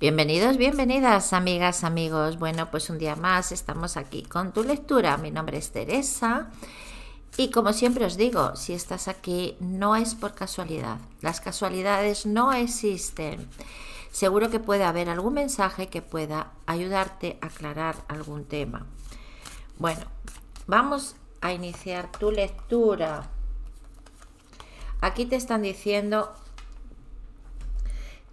Bienvenidos, bienvenidas, amigas, amigos. Bueno, pues un día más estamos aquí con tu lectura. Mi nombre es Teresa y como siempre os digo, si estás aquí no es por casualidad. Las casualidades no existen. Seguro que puede haber algún mensaje que pueda ayudarte a aclarar algún tema. Bueno, vamos a iniciar tu lectura. Aquí te están diciendo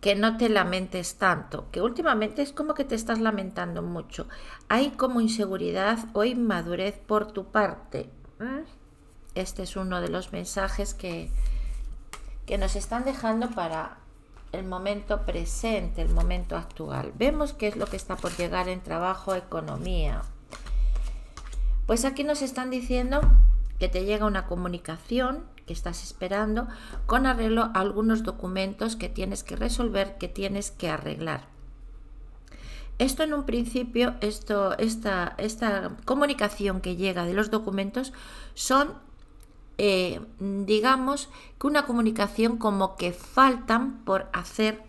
que no te lamentes tanto, que últimamente es como que te estás lamentando mucho. Hay como inseguridad o inmadurez por tu parte. Mm. Este es uno de los mensajes que, que nos están dejando para el momento presente, el momento actual. Vemos qué es lo que está por llegar en trabajo, economía. Pues aquí nos están diciendo que te llega una comunicación que estás esperando, con arreglo a algunos documentos que tienes que resolver, que tienes que arreglar. Esto en un principio, esto, esta, esta comunicación que llega de los documentos son, eh, digamos, que una comunicación como que faltan por hacer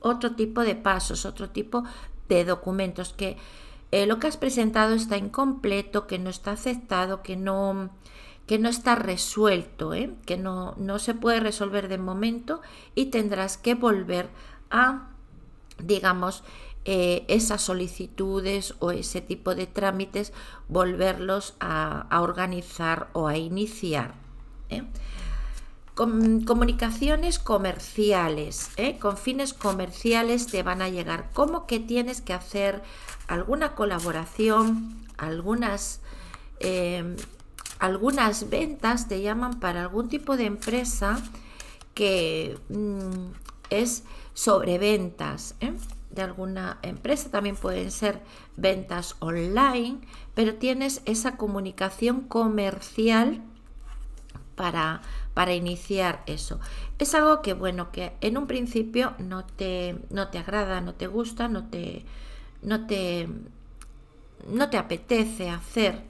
otro tipo de pasos, otro tipo de documentos que eh, lo que has presentado está incompleto, que no está aceptado, que no que no está resuelto, ¿eh? que no, no se puede resolver de momento y tendrás que volver a, digamos, eh, esas solicitudes o ese tipo de trámites, volverlos a, organizar o a iniciar. ¿eh? comunicaciones comerciales, con fines comerciales te van a llegar. como que tienes que hacer alguna colaboración, algunas algunas ventas te llaman para algún tipo de empresa que mm, es sobre ventas ¿eh? de alguna empresa, también pueden ser ventas online, pero tienes esa comunicación comercial para, iniciar eso. Es algo que, bueno, que en un principio no te, no te agrada, no te gusta, no te, no te, no te apetece hacer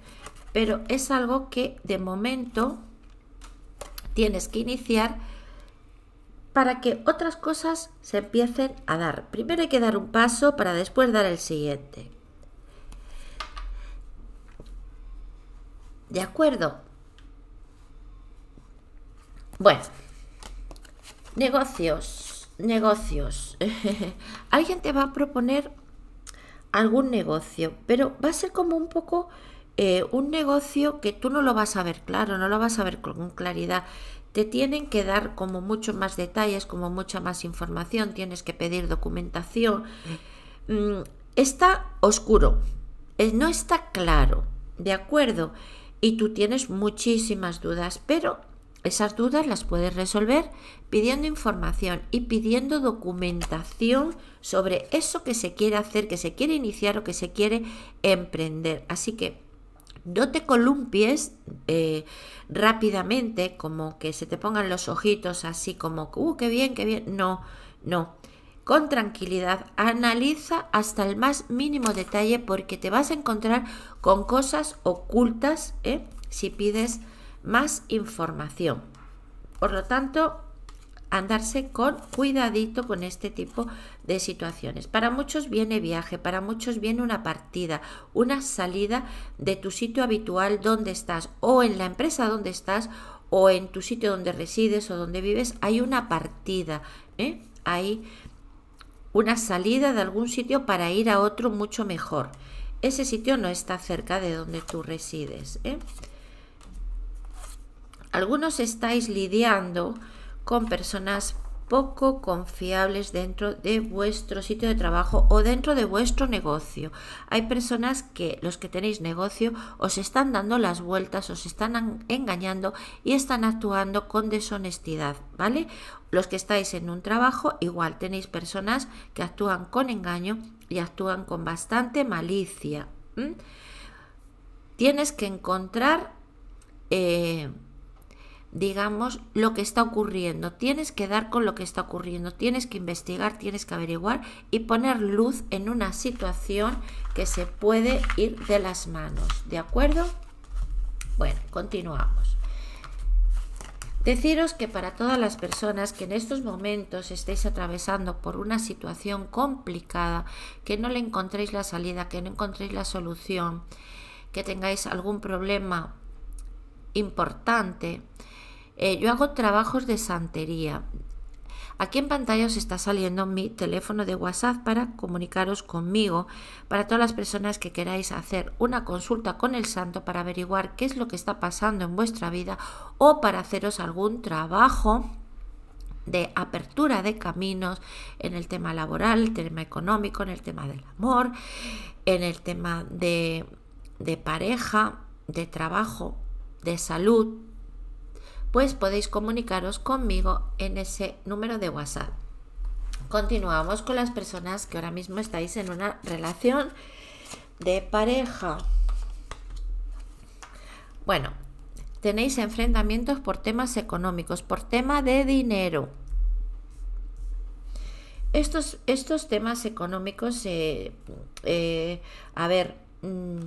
pero es algo que de momento tienes que iniciar para que otras cosas se empiecen a dar. Primero hay que dar un paso para después dar el siguiente. ¿De acuerdo? Bueno, negocios, negocios. Alguien te va a proponer algún negocio, pero va a ser como un poco eh, un negocio que tú no lo vas a ver claro, no lo vas a ver con claridad. Te tienen que dar como mucho más detalles, como mucha más información, tienes que pedir documentación. Mm, está oscuro, eh, no está claro, ¿de acuerdo? Y tú tienes muchísimas dudas, pero esas dudas las puedes resolver pidiendo información y pidiendo documentación sobre eso que se quiere hacer, que se quiere iniciar o que se quiere emprender. Así que no te columpies eh, rápidamente, como que se te pongan los ojitos así como, ¡uh, qué bien, qué bien! No, no. Con tranquilidad, analiza hasta el más mínimo detalle porque te vas a encontrar con cosas ocultas ¿eh? si pides más información. Por lo tanto, andarse con cuidadito con este tipo de situaciones. Para muchos viene viaje, para muchos viene una partida, una salida de tu sitio habitual donde estás o en la empresa donde estás o en tu sitio donde resides o donde vives, hay una partida, ¿eh? hay una salida de algún sitio para ir a otro mucho mejor. Ese sitio no está cerca de donde tú resides. ¿eh? Algunos estáis lidiando con personas poco confiables dentro de vuestro sitio de trabajo o dentro de vuestro negocio. Hay personas que los que tenéis negocio os están dando las vueltas, os están engañando y están actuando con deshonestidad, ¿vale? Los que estáis en un trabajo igual tenéis personas que actúan con engaño y actúan con bastante malicia. Tienes que encontrar... Eh, digamos, lo que está ocurriendo. Tienes que dar con lo que está ocurriendo, tienes que investigar, tienes que averiguar y poner luz en una situación que se puede ir de las manos. ¿De acuerdo? Bueno, continuamos. Deciros que para todas las personas que en estos momentos estéis atravesando por una situación complicada, que no le encontréis la salida, que no encontréis la solución, que tengáis algún problema importante, eh, yo hago trabajos de santería. Aquí en pantalla os está saliendo mi teléfono de WhatsApp para comunicaros conmigo, para todas las personas que queráis hacer una consulta con el santo para averiguar qué es lo que está pasando en vuestra vida o para haceros algún trabajo de apertura de caminos en el tema laboral, el tema económico, en el tema del amor, en el tema de, de pareja, de trabajo, de salud, pues podéis comunicaros conmigo en ese número de WhatsApp. Continuamos con las personas que ahora mismo estáis en una relación de pareja. Bueno, tenéis enfrentamientos por temas económicos, por tema de dinero. Estos, estos temas económicos, eh, eh, a ver, mm,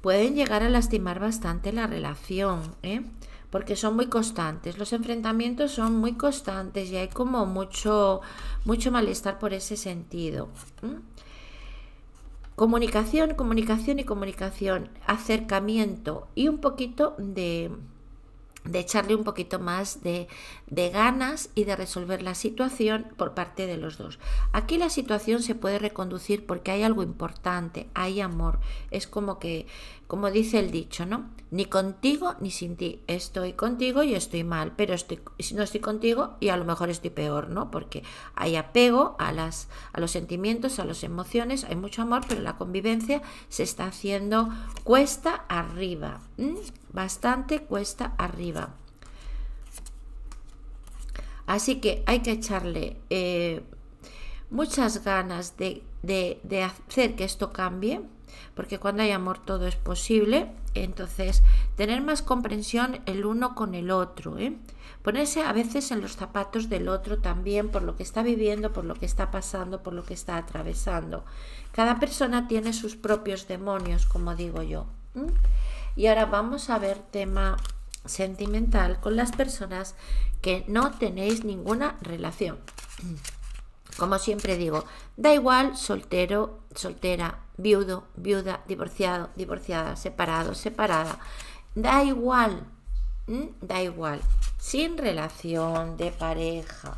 pueden llegar a lastimar bastante la relación. ¿eh? porque son muy constantes. Los enfrentamientos son muy constantes y hay como mucho, mucho malestar por ese sentido. Comunicación, comunicación y comunicación, acercamiento y un poquito de, de echarle un poquito más de, de, ganas y de resolver la situación por parte de los dos. Aquí la situación se puede reconducir porque hay algo importante, hay amor. Es como que como dice el dicho, ¿no? Ni contigo ni sin ti. Estoy contigo y estoy mal, pero si no estoy contigo y a lo mejor estoy peor, ¿no? Porque hay apego a, las, a los sentimientos, a las emociones, hay mucho amor, pero la convivencia se está haciendo cuesta arriba, bastante cuesta arriba. Así que hay que echarle eh, muchas ganas de hacer que esto cambie porque cuando hay amor todo es posible. Entonces, tener más comprensión el uno con el otro, ¿eh? ponerse a veces en los zapatos del otro también por lo que está viviendo, por lo que está pasando, por lo que está atravesando. Cada persona tiene sus propios demonios, como digo yo. Y ahora vamos a ver tema sentimental con las personas que no tenéis ninguna relación. Como siempre digo, da igual soltero, soltera viudo, viuda, divorciado, divorciada, separado, separada. Da igual, da igual, sin relación de pareja.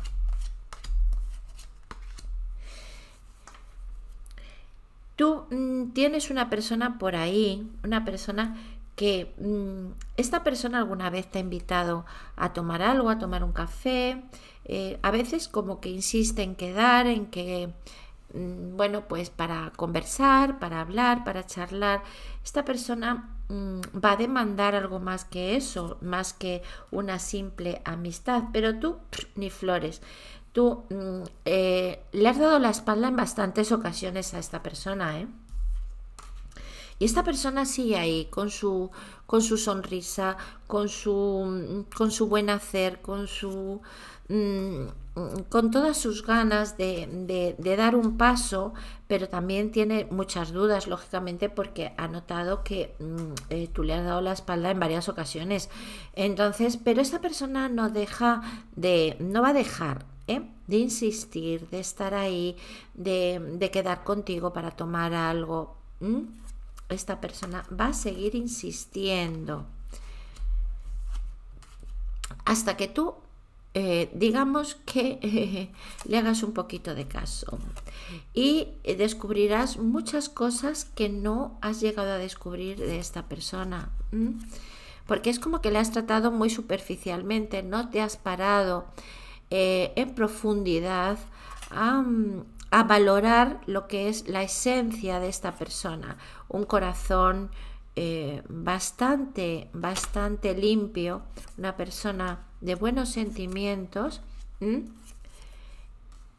Tú mm, tienes una persona por ahí, una persona que mm, esta persona alguna vez te ha invitado a tomar algo, a tomar un café, eh, a veces como que insiste en quedar, en que Mm, bueno, pues para conversar, para hablar, para charlar, esta persona mm, va a demandar algo más que eso, más que una simple amistad, pero tú ni flores. Tú mm, eh, le has dado la espalda en bastantes ocasiones a esta persona, ¿eh? Y esta persona sigue ahí con su, con su sonrisa, con su, con su buen hacer, con su con todas sus ganas de, dar un paso, pero también tiene muchas dudas, lógicamente, porque ha notado que mm, eh, tú le has dado la espalda en varias ocasiones. Entonces, pero esta persona no deja de, no va a dejar ¿eh? de insistir, de estar ahí, de, quedar contigo para tomar algo. Esta persona va a seguir insistiendo hasta que tú eh, digamos que le hagas un poquito de caso y eh, descubrirás muchas cosas que no has llegado a descubrir de esta persona. Porque es como que le has tratado muy superficialmente, no te has parado eh, en profundidad a, mm, a valorar lo que es la esencia de esta persona, un corazón eh, bastante, bastante limpio, una persona de buenos sentimientos.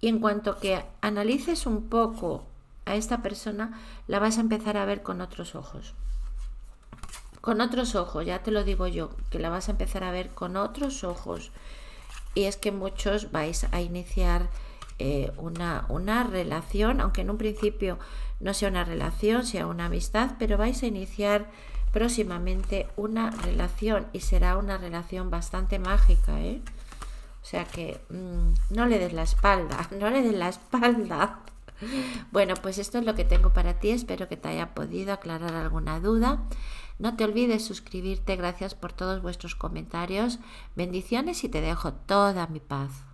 Y en cuanto que analices un poco a esta persona, la vas a empezar a ver con otros ojos. Con otros ojos, ya te lo digo yo, que la vas a empezar a ver con otros ojos. Y es que muchos vais a iniciar eh, una, una relación, aunque en un principio no sea una relación, sea una amistad, pero vais a iniciar próximamente una relación y será una relación bastante mágica, ¿eh? O sea que mm, no le des la espalda, no le des la espalda. Bueno, pues esto es lo que tengo para ti. Espero que te haya podido aclarar alguna duda. No te olvides suscribirte. Gracias por todos vuestros comentarios. Bendiciones y te dejo toda mi paz.